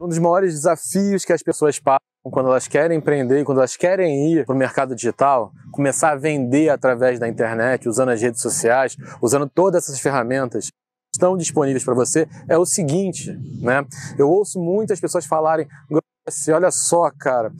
Um dos maiores desafios que as pessoas passam quando elas querem empreender, quando elas querem ir para o mercado digital, começar a vender através da internet, usando as redes sociais, usando todas essas ferramentas, que estão disponíveis para você é o seguinte, né? Eu ouço muitas pessoas falarem, olha só, cara,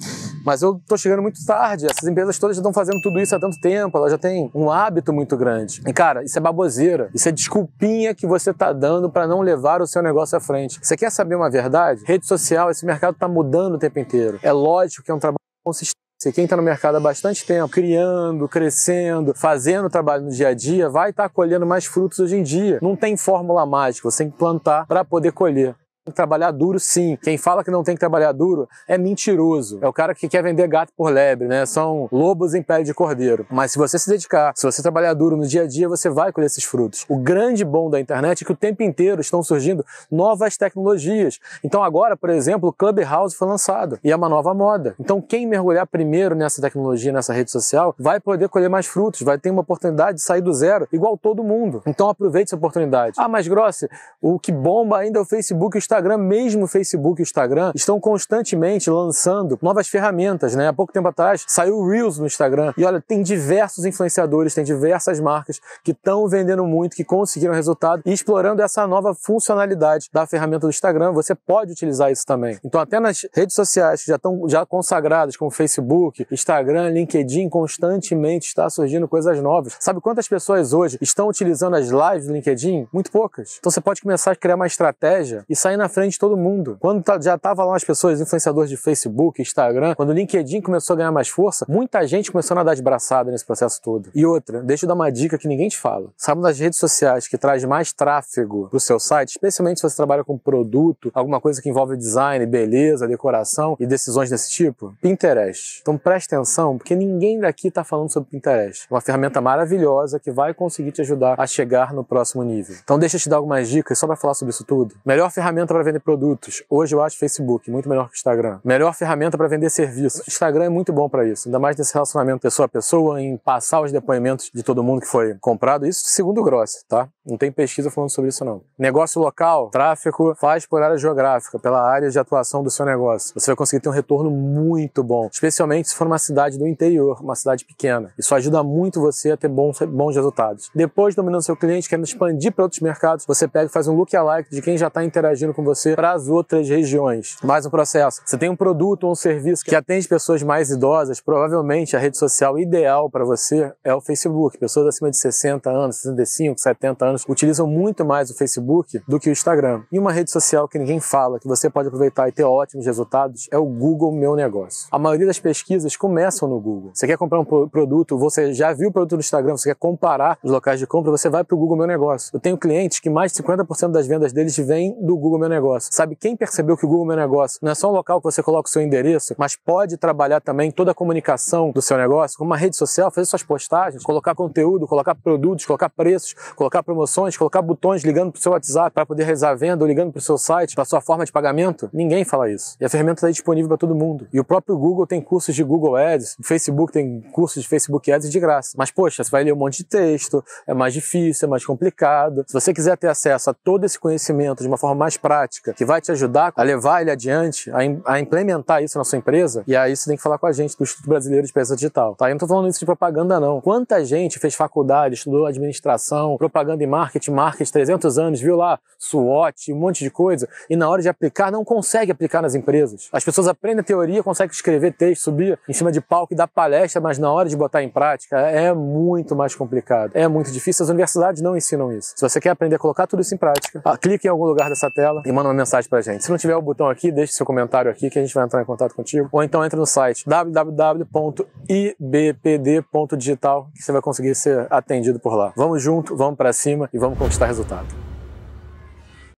mas eu tô chegando muito tarde. Essas empresas todas já estão fazendo tudo isso há tanto tempo, elas já têm um hábito muito grande. E cara, isso é baboseira. Isso é desculpinha que você tá dando para não levar o seu negócio à frente. Você quer saber uma verdade? Rede social, esse mercado tá mudando o tempo inteiro. É lógico que é um trabalho consistente. Se quem está no mercado há bastante tempo, criando, crescendo, fazendo trabalho no dia a dia, vai estar tá colhendo mais frutos hoje em dia. Não tem fórmula mágica, você tem que plantar para poder colher que trabalhar duro, sim. Quem fala que não tem que trabalhar duro é mentiroso. É o cara que quer vender gato por lebre, né? São lobos em pele de cordeiro. Mas se você se dedicar, se você trabalhar duro no dia a dia, você vai colher esses frutos. O grande bom da internet é que o tempo inteiro estão surgindo novas tecnologias. Então agora, por exemplo, o Clubhouse foi lançado e é uma nova moda. Então quem mergulhar primeiro nessa tecnologia, nessa rede social, vai poder colher mais frutos, vai ter uma oportunidade de sair do zero, igual todo mundo. Então aproveite essa oportunidade. Ah, mas Grossi, o que bomba ainda é o Facebook e o Instagram Instagram, mesmo o Facebook e o Instagram, estão constantemente lançando novas ferramentas, né? Há pouco tempo atrás saiu o Reels no Instagram. E olha, tem diversos influenciadores, tem diversas marcas que estão vendendo muito, que conseguiram resultado e explorando essa nova funcionalidade da ferramenta do Instagram. Você pode utilizar isso também. Então, até nas redes sociais que já estão já consagradas, como Facebook, Instagram, LinkedIn, constantemente está surgindo coisas novas. Sabe quantas pessoas hoje estão utilizando as lives do LinkedIn? Muito poucas. Então, você pode começar a criar uma estratégia e sair na frente de todo mundo. Quando tá, já estavam lá as pessoas, influenciadores de Facebook, Instagram, quando o LinkedIn começou a ganhar mais força, muita gente começou a nadar de braçada nesse processo todo. E outra, deixa eu dar uma dica que ninguém te fala. Sabe das redes sociais que traz mais tráfego para o seu site, especialmente se você trabalha com produto, alguma coisa que envolve design, beleza, decoração e decisões desse tipo? Pinterest. Então preste atenção, porque ninguém daqui está falando sobre Pinterest. É uma ferramenta maravilhosa que vai conseguir te ajudar a chegar no próximo nível. Então deixa eu te dar algumas dicas só para falar sobre isso tudo. Melhor ferramenta ferramenta para vender produtos. Hoje eu acho Facebook muito melhor que o Instagram. Melhor ferramenta para vender serviço. Instagram é muito bom para isso, ainda mais nesse relacionamento pessoa a pessoa, em passar os depoimentos de todo mundo que foi comprado. Isso segundo o Grossi, tá? Não tem pesquisa falando sobre isso não. Negócio local, tráfego, faz por área geográfica, pela área de atuação do seu negócio. Você vai conseguir ter um retorno muito bom, especialmente se for uma cidade do interior, uma cidade pequena. Isso ajuda muito você a ter bons, bons resultados. Depois, dominando seu cliente, querendo expandir para outros mercados, você pega e faz um look alike de quem já está interagindo com com você para as outras regiões. Mais um processo. Você tem um produto ou um serviço que atende pessoas mais idosas, provavelmente a rede social ideal para você é o Facebook. Pessoas acima de 60 anos, 65, 70 anos utilizam muito mais o Facebook do que o Instagram. E uma rede social que ninguém fala, que você pode aproveitar e ter ótimos resultados, é o Google Meu Negócio. A maioria das pesquisas começam no Google. Você quer comprar um produto, você já viu o produto no Instagram, você quer comparar os locais de compra, você vai para o Google Meu Negócio. Eu tenho clientes que mais de 50% das vendas deles vêm do Google Meu negócio. Sabe quem percebeu que o Google é Meu Negócio não é só um local que você coloca o seu endereço, mas pode trabalhar também toda a comunicação do seu negócio, como uma rede social, fazer suas postagens, colocar conteúdo, colocar produtos, colocar preços, colocar promoções, colocar botões ligando para o seu WhatsApp para poder realizar a venda ou ligando para o seu site, para sua forma de pagamento? Ninguém fala isso. E a ferramenta está disponível para todo mundo. E o próprio Google tem cursos de Google Ads, Facebook tem cursos de Facebook Ads de graça. Mas, poxa, você vai ler um monte de texto, é mais difícil, é mais complicado. Se você quiser ter acesso a todo esse conhecimento de uma forma mais prática, prática, que vai te ajudar a levar ele adiante, a, a implementar isso na sua empresa, e aí você tem que falar com a gente do Instituto Brasileiro de Pesquisa Digital. Tá? Eu não estou falando isso de propaganda, não. Quanta gente fez faculdade, estudou administração, propaganda e marketing, marketing 300 anos, viu lá SWOT, um monte de coisa, e na hora de aplicar não consegue aplicar nas empresas. As pessoas aprendem a teoria, conseguem escrever texto, subir em cima de palco e dar palestra, mas na hora de botar em prática é muito mais complicado. É muito difícil. As universidades não ensinam isso. Se você quer aprender a colocar tudo isso em prática, ah, clique em algum lugar dessa tela e manda uma mensagem pra gente. Se não tiver o botão aqui, deixe seu comentário aqui que a gente vai entrar em contato contigo. Ou então entra no site www.ibpd.digital que você vai conseguir ser atendido por lá. Vamos junto, vamos para cima e vamos conquistar resultado.